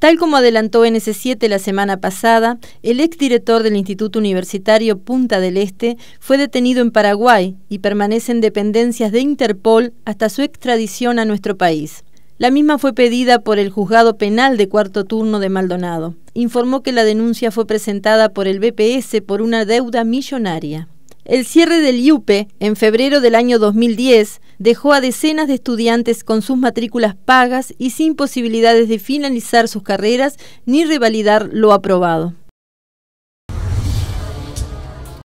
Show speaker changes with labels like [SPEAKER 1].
[SPEAKER 1] Tal como adelantó NC7 la semana pasada, el exdirector del Instituto Universitario Punta del Este fue detenido en Paraguay y permanece en dependencias de Interpol hasta su extradición a nuestro país. La misma fue pedida por el juzgado penal de cuarto turno de Maldonado. Informó que la denuncia fue presentada por el BPS por una deuda millonaria. El cierre del IUPE en febrero del año 2010 dejó a decenas de estudiantes con sus matrículas pagas y sin posibilidades de finalizar sus carreras ni revalidar lo aprobado.